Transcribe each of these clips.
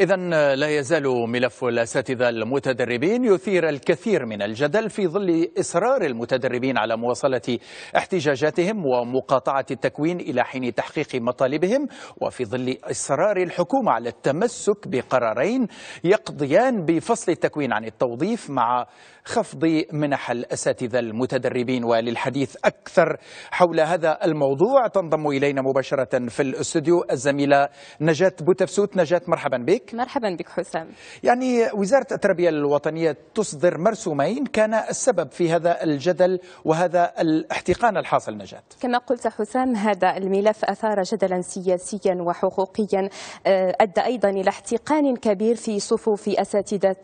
إذا آه، لا يزال ملف الأساتذة المتدربين يثير الكثير من الجدل في ظل إصرار المتدربين على مواصلة احتجاجاتهم ومقاطعة التكوين إلى حين تحقيق مطالبهم وفي ظل إصرار الحكومة على التمسك بقرارين يقضيان بفصل التكوين عن التوظيف مع خفض منح الأساتذة المتدربين وللحديث أكثر حول هذا الموضوع تنضم إلينا مباشرة في الاستوديو الزميلة نجاة بوتفسوت نجاة مرحبا بك بك مرحبا بك حسام يعني وزارة التربية الوطنية تصدر مرسومين كان السبب في هذا الجدل وهذا الاحتقان الحاصل نجاة كما قلت حسام هذا الملف أثار جدلا سياسيا وحقوقيا آه، أدى أيضا إلى احتقان كبير في صفوف أساتذة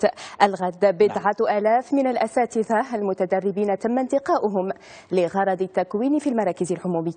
الغد نعم. بضعة نعم. آلاف من الأساتذة المتدربين تم انتقاؤهم لغرض التكوين في المراكز الحمومية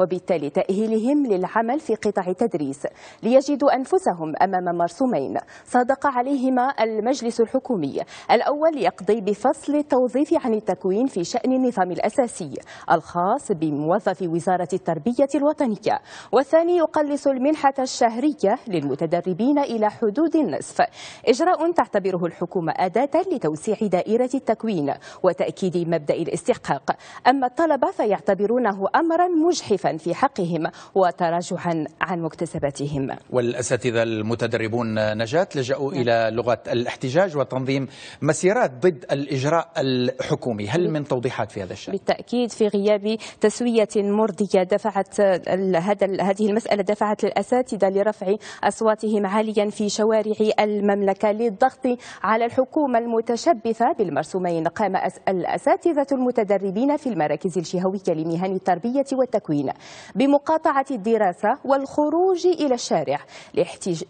وبالتالي تأهيلهم للعمل في قطاع التدريس ليجدوا أنفسهم أمام مرسوم يومين صادق عليهما المجلس الحكومي الأول يقضي بفصل التوظيف عن التكوين في شأن النظام الأساسي الخاص بموظف وزارة التربية الوطنية والثاني يقلص المنحة الشهرية للمتدربين إلى حدود النصف إجراء تعتبره الحكومة أداة لتوسيع دائرة التكوين وتأكيد مبدأ الاستحقاق أما الطلبة فيعتبرونه أمرا مجحفا في حقهم وتراجعا عن مكتسباتهم والأساتذة المتدربون نجاة لجأوا نعم. إلى لغة الاحتجاج وتنظيم مسيرات ضد الإجراء الحكومي هل من توضيحات في هذا الشأن؟ بالتأكيد في غياب تسوية مرضية دفعت هذا هذه المسألة دفعت الأساتذة لرفع أصواتهم عاليا في شوارع المملكة للضغط على الحكومة المتشبثة بالمرسومين قام الأساتذة المتدربين في المراكز الجهوية لمهن التربية والتكوين بمقاطعة الدراسة والخروج إلى الشارع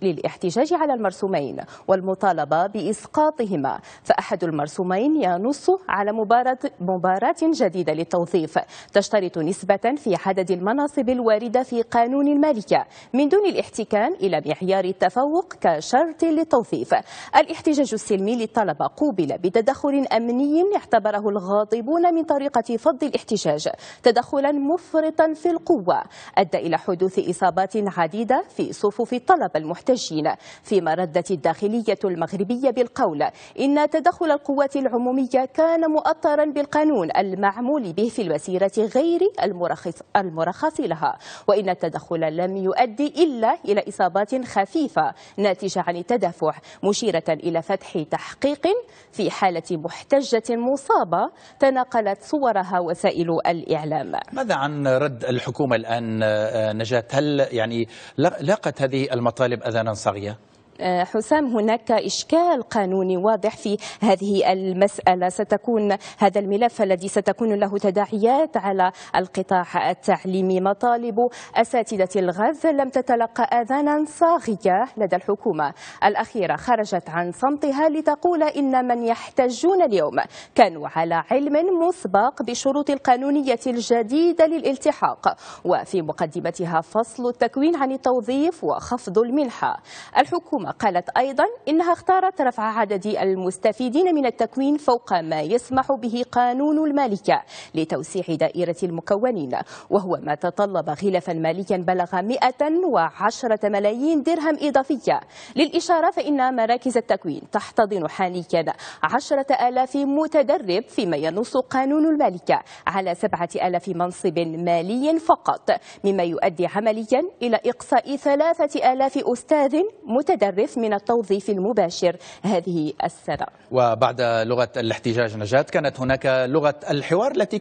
للاحتجاج على المرسومين والمطالبة بإسقاطهما فأحد المرسومين ينص على مباراة, مباراة جديدة للتوظيف تشترط نسبة في عدد المناصب الواردة في قانون المالكة من دون الاحتكام إلى معيار التفوق كشرط للتوظيف الاحتجاج السلمي للطلبة قوبل بتدخل أمني اعتبره الغاضبون من طريقة فض الاحتجاج تدخلا مفرطا في القوة أدى إلى حدوث إصابات عديدة في صفوف الطلبة المحتجين فيما ردت الداخلية المغربية بالقول إن تدخل القوات العمومية كان مؤطرا بالقانون المعمول به في المسيرة غير المرخص, المرخص لها وإن التدخل لم يؤدي إلا إلى إصابات خفيفة ناتجة عن التدافع مشيرة إلى فتح تحقيق في حالة محتجة مصابة تناقلت صورها وسائل الإعلام ماذا عن رد الحكومة الآن آه، نجاة هل يعني لاقت هذه المطالب أذانا صاغية؟ آه، حسام هناك إشكال قانوني واضح في هذه المسألة ستكون هذا الملف الذي ستكون له تداعيات على القطاع التعليمي مطالب أساتذة الغز لم تتلقى آذانا صاغية لدى الحكومة الأخيرة خرجت عن صمتها لتقول إن من يحتجون اليوم كانوا على علم مسبق بشروط القانونية الجديدة للالتحاق وفي مقدمتها فصل التكوين عن التوظيف وخفض المنحة الحكومة قالت أيضا إنها اختارت رفع عدد المستفيدين من التكوين فوق ما يسمح به قانون المالكة لتوسيع دائرة المكونين وهو ما تطلب غلفا ماليا بلغ 110 ملايين درهم إضافية للإشارة فإن مراكز التكوين تحتضن حاليا 10 ألاف متدرب فيما ينص قانون المالكة على 7000 منصب مالي فقط مما يؤدي عمليا إلى إقصاء 3000 أستاذ متدرب المتخلف من التوظيف المباشر هذه السنة وبعد لغة الاحتجاج نجاة كانت هناك لغة الحوار التي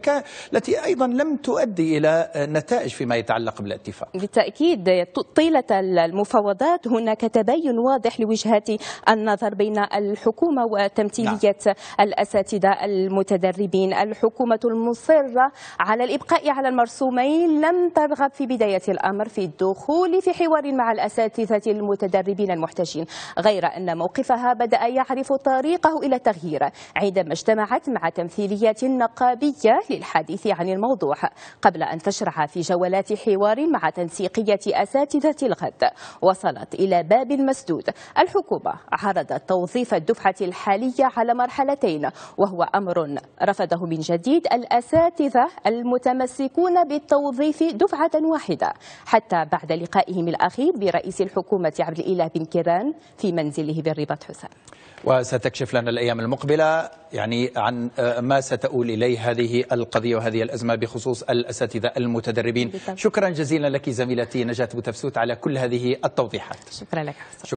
التي أيضا لم تؤدي إلى نتائج فيما يتعلق بالاتفاق بالتأكيد طيلة المفاوضات هناك تباين واضح لوجهات النظر بين الحكومة وتمثيلية نعم. الأساتذة المتدربين الحكومة المصرة على الإبقاء على المرسومين لم ترغب في بداية الأمر في الدخول في حوار مع الأساتذة المتدربين المحتجين الناشئين غير أن موقفها بدأ يعرف طريقه إلى التغيير عندما اجتمعت مع تمثيليات نقابية للحديث عن الموضوع قبل أن تشرع في جولات حوار مع تنسيقية أساتذة الغد وصلت إلى باب مسدود الحكومة عرضت توظيف الدفعة الحالية على مرحلتين وهو أمر رفضه من جديد الأساتذة المتمسكون بالتوظيف دفعة واحدة حتى بعد لقائهم الأخير برئيس الحكومة عبد الإله بن كرام الآن في منزله بالرباط حسام وستكشف لنا الأيام المقبلة يعني عن آه، ما ستؤول إليه هذه القضية وهذه الأزمة بخصوص الأساتذة المتدربين بالطبع. شكرا جزيلا لك زميلتي نجاة بوتفسوت على كل هذه التوضيحات شكرا لك حسن.